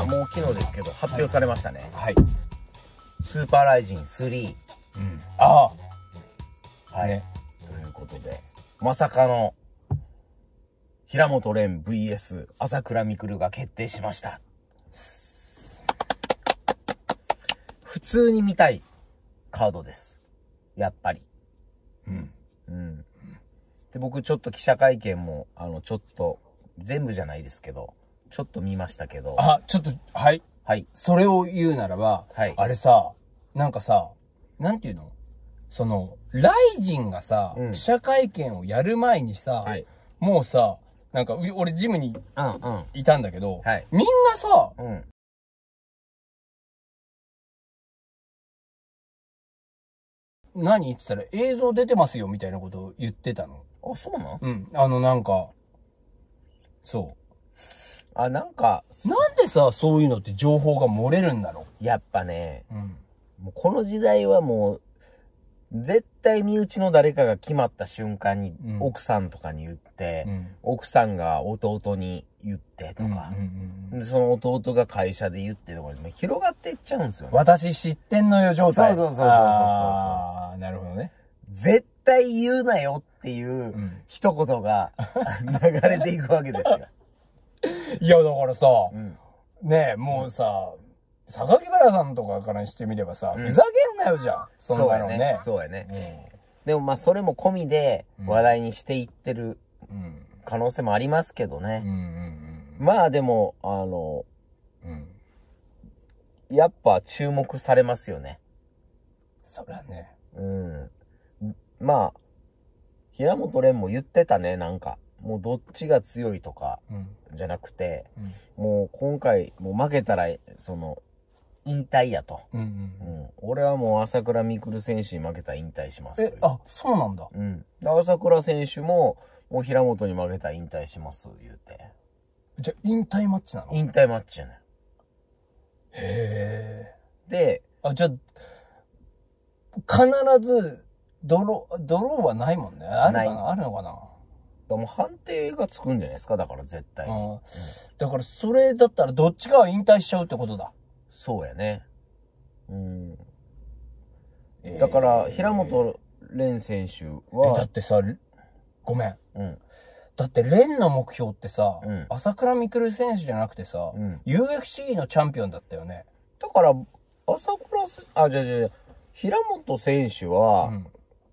あもう昨日ですけど発表されましたね、はい、スーパーライジン3、うん、ああはい、ね、ということでまさかの平本蓮 VS 朝倉未来が決定しました普通に見たいカードですやっぱりうんうんで僕ちょっと記者会見もあのちょっと全部じゃないですけどちょっと見ましたけど。あ、ちょっと、はい。はい。それを言うならば、はい。あれさ、なんかさ、なんていうのその、ライジンがさ、うん、記者会見をやる前にさ、はい、もうさ、なんか、俺ジムにううんん。いたんだけど、うんうん、みんなさ、うん、何言ってたら映像出てますよみたいなことを言ってたの。あ、そうなんうん。あの、なんか、そう。あ、なんか、なんでさ、そういうのって情報が漏れるんだろやっぱね、う。ん。もうこの時代はもう、絶対身内の誰かが決まった瞬間にうん奥さんとかに言って、うん。奥さんが弟に言ってとか、うんうんうんうんその弟が会社で言ってとか、も広がっていっちゃうんですよね。私知ってんのよ状態。そうそうそうそうそうそうそうあなるほどね。絶対言うなよっていう一言が 流れていくわけですよ。いや、だからさ、ねえ、もうさ、榊原さんとかからしてみればさ、ふざけんなよじゃん。そんなのね。そうやね。そうやね。でもまあ、それも込みで話題にしていってる可能性もありますけどね。まあでも、あの、やっぱ注目されますよね。そりゃね。うん。まあ、平本蓮も言ってたね、なんか。もうどっちが強いとかじゃなくて、うん、もう今回もう負けたらその引退やと、うんうんうん、俺はもう朝倉未来選手に負けたら引退しますえあそうなんだ、うん、朝倉選手ももう平本に負けたら引退します言うてじゃあ引退マッチなの引退マッチやねんへえであじゃあ必ずドロドローはないもんねあるかなあるのかなもう判定がつくんじゃないですかだから絶対うん、だからそれだったらどっちかは引退しちゃうってことだそうやねうん、えー、だから平本蓮選手はだってさごめん、うん、だって蓮の目標ってさ、うん、朝倉未来選手じゃなくてさ、うん、UFC のチャンピオンだったよねだから朝倉あじゃじゃ平本選手は、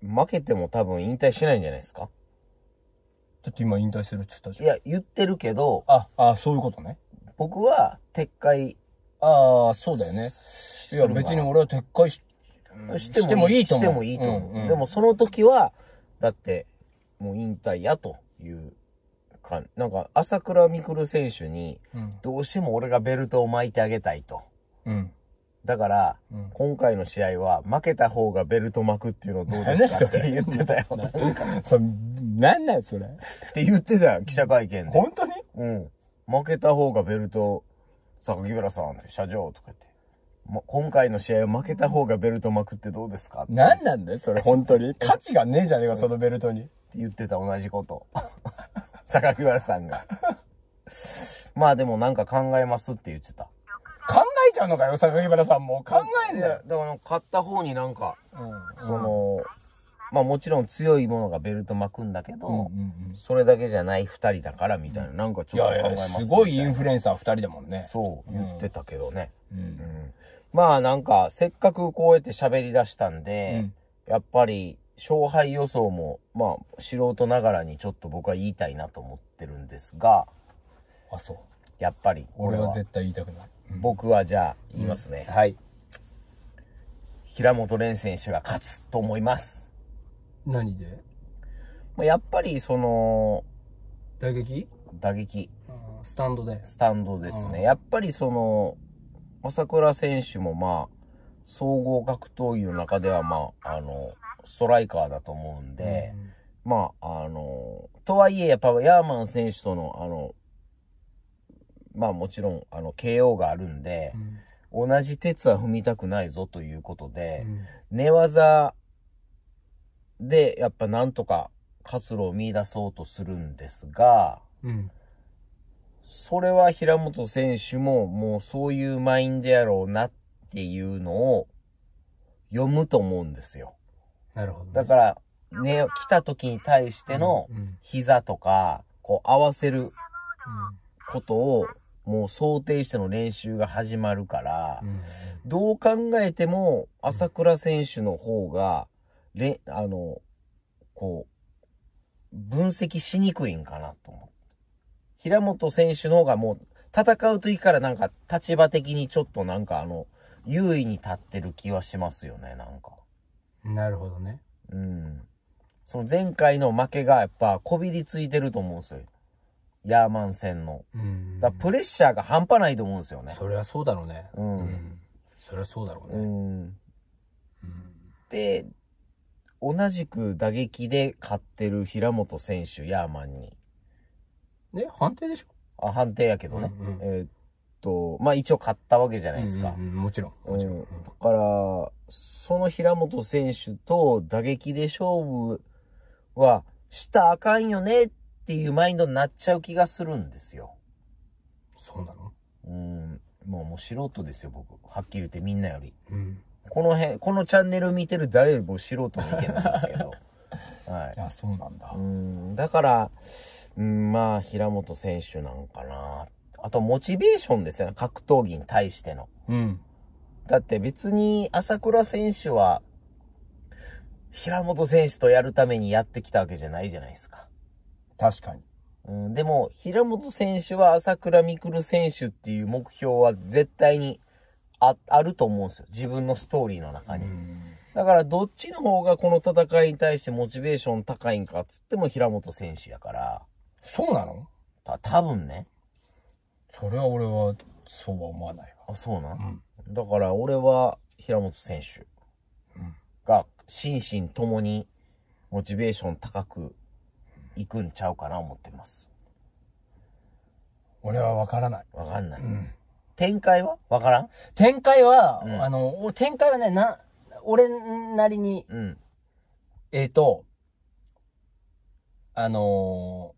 負けても多分引退しないんじゃないですかだって今引退するっつったじゃん。いや、言ってるけど、あ、あ、そういうことね。僕は撤回ああ、そうだよね。いや、別に俺は撤回ししてもいいと思う。してもいいと思う。うんうん、でもその時は、だって、もう引退やというか、なんか、朝倉未来選手に、どうしても俺がベルトを巻いてあげたいと。うんだから、うん、今回の試合は、負けた方がベルト巻くっていうのどうですかって言ってたよ。なんなんそれ。って言ってたよ、記者会見で。本当にうん。負けた方がベルト、榊原さんって、社長とか言って。今回の試合は負けた方がベルト巻くってどうですか何なんだよ、それ、本当に。価値がねえじゃねえか、そのベルトに。って言ってた、同じこと。榊原さんが。まあでもなんか考えますって言ってた。えちゃうのかよ、榊原さんも。考えんだよ。だから、買った方になんか、うん、その、まあもちろん強いものがベルト巻くんだけど、うんうんうん、それだけじゃない2人だからみたいな、なんかちょっと考えます、いやすごいインフルエンサー二人だもんね。そう、言ってたけどね。うん、うん、まあなんか、せっかくこうやって喋り出したんで、やっぱり、勝敗予想も、まあ、素人ながらにちょっと僕は言いたいなと思ってるんですが、あ、そう。やっぱり俺は絶対言いたくない。僕はじゃあ言いますね。はい。平本蓮選手が勝つと思います。何でやっぱりその、打撃打撃。スタンドで。スタンドですね。やっぱりその、朝倉選手もまあ、総合格闘技の中ではまあ、あの、ストライカーだと思うんで、うん、まあ、あの、とはいえやっぱヤーマン選手とのあの、まあもちろん、あの、KO があるんで、うん、同じ鉄は踏みたくないぞということで、うん、寝技で、やっぱなんとか活路を見出そうとするんですが、うん、それは平本選手ももうそういうマインドやろうなっていうのを読むと思うんですよ。なるほど、ね、だから、ね、来た時に対しての膝とか、こう合わせる、うんことをもう想定しての練習が始まるから、うん、どう考えても朝倉選手の方が、れ、あの、こう、分析しにくいんかなと思って。平本選手の方がもう戦う時からなんか立場的にちょっとなんかあの、優位に立ってる気はしますよね、なんか。なるほどね。うん。その前回の負けがやっぱこびりついてると思うんですよ。ヤーマン戦の。だプレッシャーが半端ないと思うんですよね。それはそうだろうね。うん。それはそうだろうね。うん。で、同じく打撃で勝ってる平本選手、ヤーマンに。ね、判定でしょあ、判定やけどね。えっと、まあ一応勝ったわけじゃないですか。もちろん、もちろん。ん、だから、その平本選手と打撃で勝負はしたあかんよねってっていうマインドになっちゃう気がするんですよ。そうなのうん。もうもう素人ですよ、僕。はっきり言ってみんなより。うん、この辺、このチャンネル見てる誰よりも素人の意見なんですけど。はい。いや、そうなんだ。うん。だから、うん、まあ、平本選手なんかな。あと、モチベーションですよね。格闘技に対しての。うん。だって別に、朝倉選手は、平本選手とやるためにやってきたわけじゃないじゃないですか。確かに。うん、でも、平本選手は朝倉未来選手っていう目標は絶対にああると思うんですよ。自分のストーリーの中に。だから、どっちの方がこの戦いに対してモチベーション高いんかっつっても平本選手やから。そうなのた、多分ね。それは俺は、そうは思わないわ。あ、そうな、うん、だから、俺は平本選手が、心身ともにモチベーション高く行くんちゃうかな思ってます。俺はわからない。わかんない。うん、展開はわからん展開は、うん、あの、展開はね、な、俺なりに、うん、えっ、ー、と、あの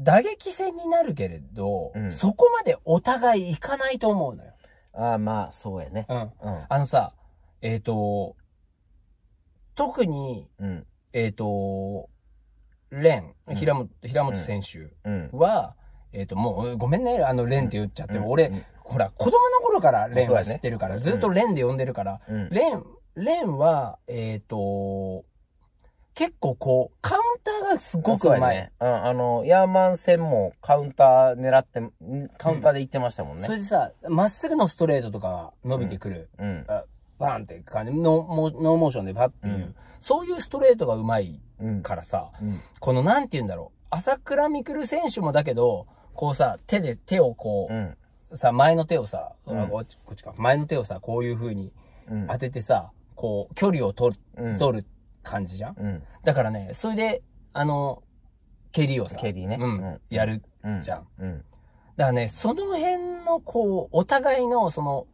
ー、打撃戦になるけれど、うん、そこまでお互い行かないと思うのよ。ああ、まあ、そうやね。うん。うん、あのさ、えっ、ー、と、特に、うん、えっ、ー、と、レ平本、平本選手は、えっ、と、もう、ごめんね、あの、レンって言っちゃって、俺、ほら、子供の頃からレンは知ってるから、ずっとレンで呼んでるから、レンは、えっ、と、結構こう、カウンターがすごくうまい。うん、あの、ヤーマン戦もカウンター狙って、カウンターで行ってましたもんね。それでさ、まっすぐのストレートとか伸びてくる。うん。バーンって感じ、ノーモーションでパッっていう、そういうストレートがうまいからさ、うんうん、このなんて言うんだろう、朝倉未来選手もだけど、こうさ、手で、手をこう、うん、さ、前の手をさ、こっちか、前の手をさ、こういう風に当ててさ、こう、距離を取る、取る感じじゃん、だからね、それで、あの、蹴りをさ、蹴りね。うん、やるじゃん。うんだからね、その辺の、こう、お互いの、その、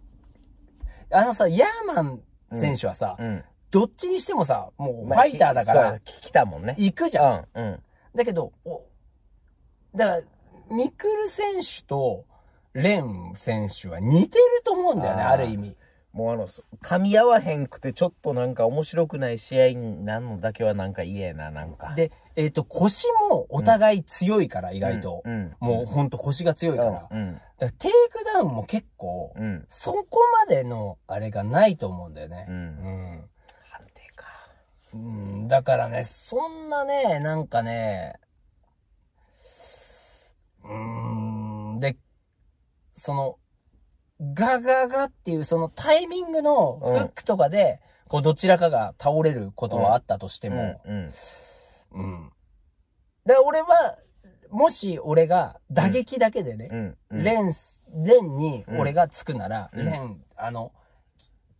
あのさ、ヤーマン選手はさ、うん、どっちにしてもさ、もうファイターだから、たもんね。行くじゃん。うん。だけど、お、だから、ミクル選手と、レン選手は似てると思うんだよね、ある意味。もうあの、噛み合わへんくて、ちょっとなんか面白くない試合になんのだけはなんか嫌やな、なんか。で、えっ、ー、と、腰もお互い強いから、うん、意外と、うんうん、もうほんと腰が強いから。うん、だテイクダウンも結構、そこまでのあれがないと思うんだよね。うんうん、だからね、そんなね、なんかね、うーん、で、その、ガガガっていうそのタイミングのフックとかで、うん、こうどちらかが倒れることはあったとしても、うん。うん。で、俺は、もし俺が打撃だけでね、うん、レン、レンに俺がつくなら、レン、あの、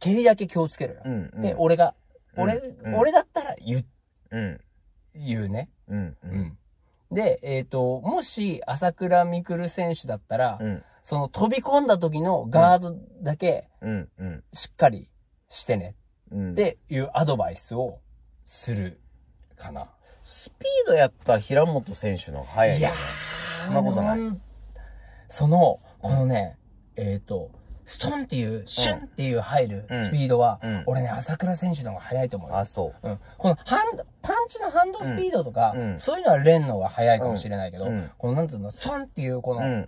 蹴りだけ気をつける。で、俺が俺、うん俺だったら言う、うん言うね。うんうんで、えっ、と、もし、朝倉未来選手だったら、うんその飛び込んだ時のガードだけうんうんしっかりしてねうんっていうアドバイスをするかな。スピードやったら平本選手の速いいやねー、そんなことない。その、このね、えっ、と、ストンっていう、シュンっていう入るスピードは、うん俺ね、朝倉選手の方が速いと思う。あ、そう。うん。このハンド、パンチのハンドスピードとか、うん、そういうのはレンの方が速いかもしれないけど、このなんつうの、ストンっていう、この、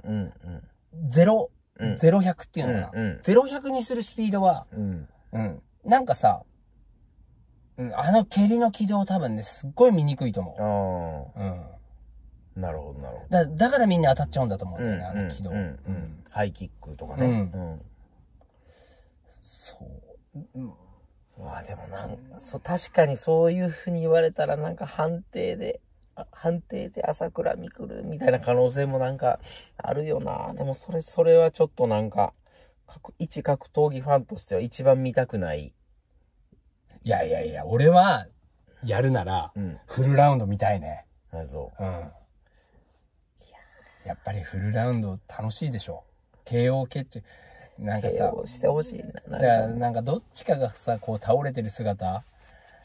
ゼロ、ゼロ100っていうのかな。ゼロ100にするスピードは、うん。なんかさ、あの蹴りの軌道多分ね、すっごい見にくいと思う。うん。なるほど、なるほど。だだからみんな当たっちゃうんだと思うんだよね、あの軌道、ハイキックとかね。うん。そう。うんまあでもなんそ確かにそういうふうに言われたらなんか判定で判定で朝倉未来みたいな可能性もなんかあるよなでもそれそれはちょっとなんか一格闘技ファンとしては一番見たくないいやいやいや俺はやるなら、うん、フルラウンド見たいねあそううんやっぱりフルラウンド楽しいでしょ KO 決着なんかさ KO してほしいななんかなんかどっちかがさこう倒れてる姿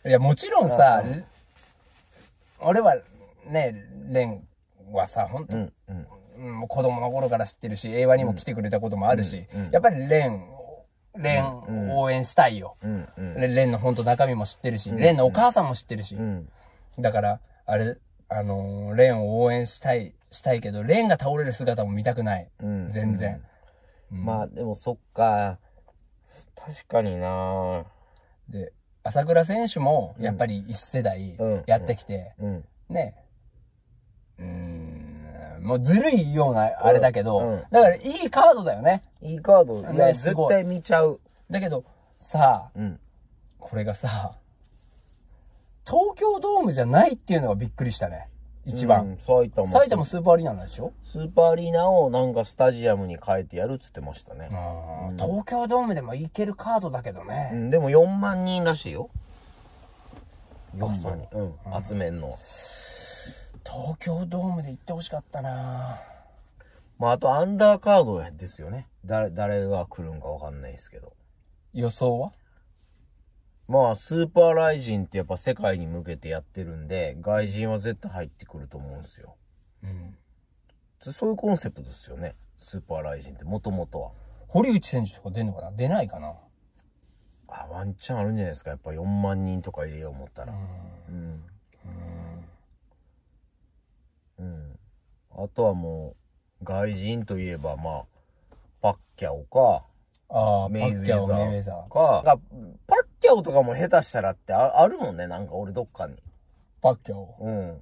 いやもちろんさ、うん、俺はねレンはさ本当、うんうんう子供の頃から知ってるし映画にも来てくれたこともあるし、うんうん、やっぱりレンレン、応援したいよ、うんうん、レンの本当中身も知ってるし、レンのお母さんも知ってるし、だからあれあの、レンを応援したい、したいけど、レンが倒れる姿も見たくない。うん、全然。うん、まあ、でもそっか。確かになで、朝倉選手も、やっぱり一世代やってきて、うん、ね。うん、もうずるいような、あれだけど、だからいいカードだよね。いいカード。ね、絶対見ちゃう。だけど、さあ、これがさ、東京ドームじゃないっていうのがびっくりしたね。一番。うん、埼玉。埼玉スーパーアリーナなんでしょスーパーアリーナをなんかスタジアムに変えてやるっつってましたね。うん、東京ドームでも行けるカードだけどね。うん、でも4万人らしいよ。4万人。うん、集めんの。東京ドームで行ってほしかったなまあ、あとアンダーカードですよね。誰、誰が来るんかわかんないですけど。予想はまあ、スーパーライジンってやっぱ世界に向けてやってるんで、外人は絶対入ってくると思うんですよ。うん。そういうコンセプトですよね。スーパーライジンって、もともとは。堀内選手とか出んのかな出ないかなあ、ワンチャンあるんじゃないですか。やっぱ4万人とか入れよう思ったら。うん。うん。うん。あとはもう、外人といえば、まあ、パッキャオか、あメイウェザーか。パッキャオとかも下手したらってああるもんね、なんか俺どっかに。パッキャオ。うん。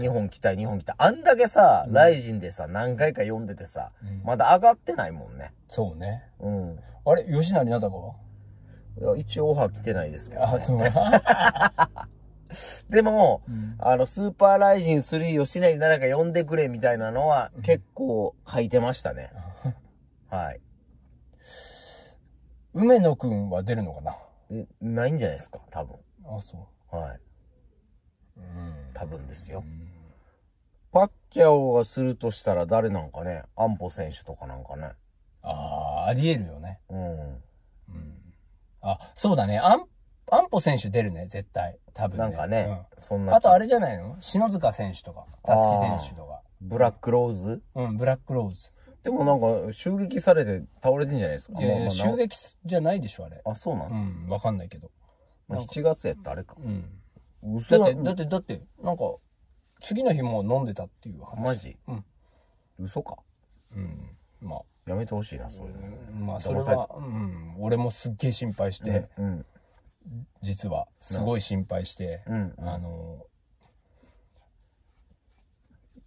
日本来た日本来たあんだけさ、うん、ライジンでさ、何回か読んでてさ、うん、まだ上がってないもんね。そうね。うん。あれ、吉成なたかいや、一応オファー来てないですけど、ね、あ、そう。でも、うん、あの、スーパーライジンする日、吉成なたか呼んでくれみたいなのは、結構書いてましたね。はい。梅野くんは出るのかなないんじゃないですか、多分。あ、そう。はい。う。ん。多分ですよ。パッキャオがするとしたら誰なんかね、安保選手とかなんかね。ああ、ありえるよね。うん。うん。あ、そうだね。安、ン、ア選手出るね、絶対。多分ね。なんかね、そんうん。な。あとあれじゃないの篠塚選手とか、辰木選手とか。ブラックローズうん、ブラックローズ。でもなんか襲撃されて倒れてんじゃないですか。襲撃じゃないでしょ、あれ。あ、そうなの、うん、わかんないけど。まあ、7月やったあれか。うん。嘘だって、だって、だって、なんか、次の日も飲んでたっていう話。マジうん。嘘か。うん。まあ、やめてほしいな、そういうの。まあ、それさは、うん。俺もすっげえ心配して、うん。実は、すごい心配して、うんあの、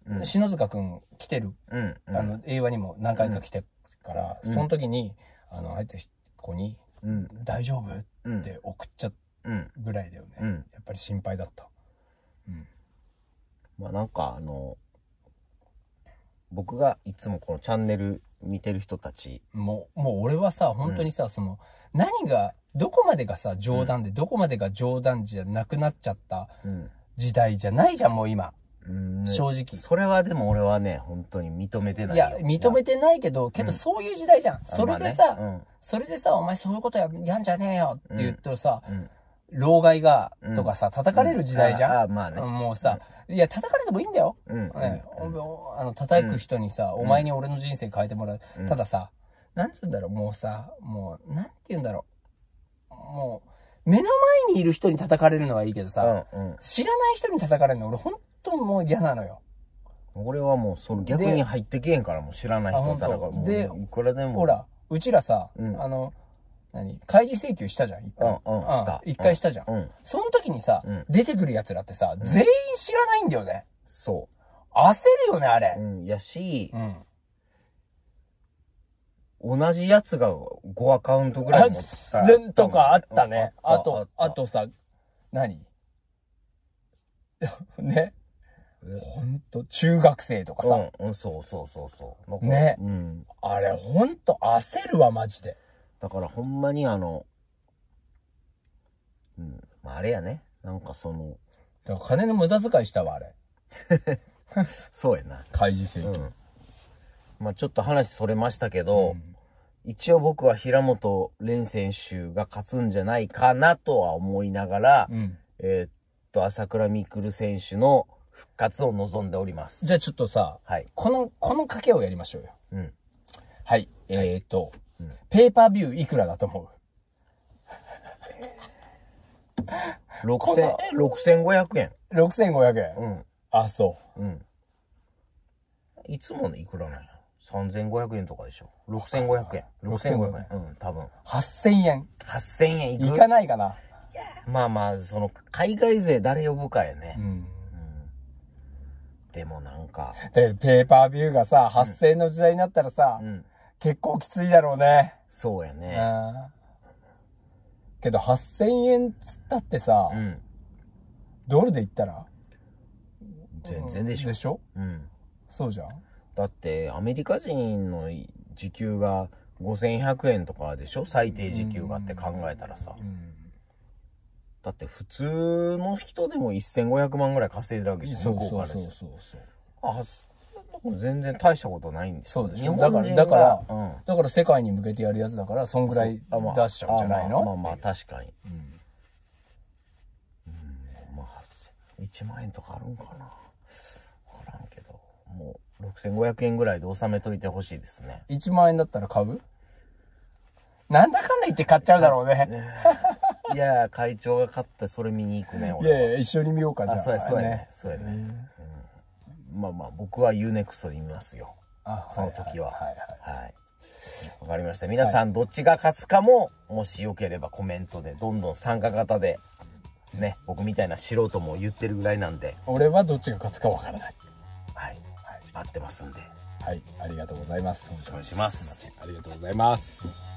うん篠塚くん来てる、うん。あの、映画にも何回か来てるから、うんその時に、あの、入った子に、うん。大丈夫って送っちゃうん。ぐらいだよね。うん。やっぱり心配だった。うん。まあなんかあの、僕がいつもこのチャンネル見てる人たち、もう、もう俺はさ、本当にさ、その、何が、どこまでがさ、冗談で、どこまでが冗談じゃなくなっちゃった時代じゃないじゃん、もう今。正直それはでも俺はね、本当に認めてないいや認めてないけどけどそういう時代じゃん、それでさ、それでさ「お前そういうことややんじゃねえよ」って言っとさ、老害がとかさ叩かれる時代じゃん、あまあね。もうさ、いや、叩かれてもいいんだよ。あの叩く人にさ、お前に俺の人生変えてもらう。たださ、なんつうんだろう、もうさ、もう、なんて言うんだろう。もう、目の前にいる人に叩かれるのはいいけどさ、知らない人に叩かれるの俺ほんともう嫌なのよ。俺はもうその逆に入ってけえんからもう知らない人だからでいくらでもほらうちらさ、うん、あの何開示請求したじゃん一回、うんうん、した一回したじゃん、うん、その時にさ、うん、出てくる奴らってさ、全員知らないんだよねそう焦るよねあれ、うん、やし、同じやつが5アカウントぐらい持ってたとかあったね、あとあとさ何 ね本当中学生とかさ。うん、うん、そうそうそうそう。ね。うん。あれ、ほんと焦るわ、マジで。だからほんまにあの、うん、まあ、あれやね。なんかその。だから金の無駄遣いしたわ、あれ。そうやな。開示請求、うん、まあちょっと話それましたけど、うん、一応僕は平本蓮選手が勝つんじゃないかなとは思いながら、うん、えー、っと、朝倉未来選手の復活を望んでおります。じゃあちょっとさ、はい、この、この賭けをやりましょうよ。うん。はい。えい、えー、と、うん、ペーパービューいくらだと思う ?6500 円。6500円。うん。あ、そう。うん。いつものいくらなの ?3500 円とかでしょ。6500円。6500円。うん、多分。8000円。8000円いくいかないかな。まあまあ、その、海外勢誰呼ぶかやね。うん。でもなんか。で、ペーパービューがさ、8000円の時代になったらさ、うん、結構きついだろうね。そうやね。けど8000円つったってさ、うん、ドルで言ったら全然でしょ。でしょうん。そうじゃん。だって、アメリカ人の時給が5100円とかでしょ最低時給がって考えたらさ。うんだって普通の人でも1500万ぐらい稼いでるわけじゃん、向こうからそうそうそうあ全然大したことないんですそうでしょだからだから、うん、だから世界に向けてやるやつだからそんぐらい出しちゃうんじゃないの、まあ、まあまあ確かに、うん1万円とかあるんかな分からんけどもう6500円ぐらいで納めといてほしいですね1万円だったら買うなんだかんだ言って買っちゃうだろうねねいや、会長が勝ったそれ見に行くね、俺いやいや、一緒に見ようか、じゃあ。そうや、そうやね。そうやね。まあまあ、僕はユーネクストで見ますよ。あその時は。はいはい。わかりました。皆さん、どっちが勝つかも、もしよければコメントで、どんどん参加型で、ね、僕みたいな素人も言ってるぐらいなんで。俺はどっちが勝つかわからない。はい。はい、待ってますんで。はい、ありがとうございます。よろしくお願いします。すまありがとうございます。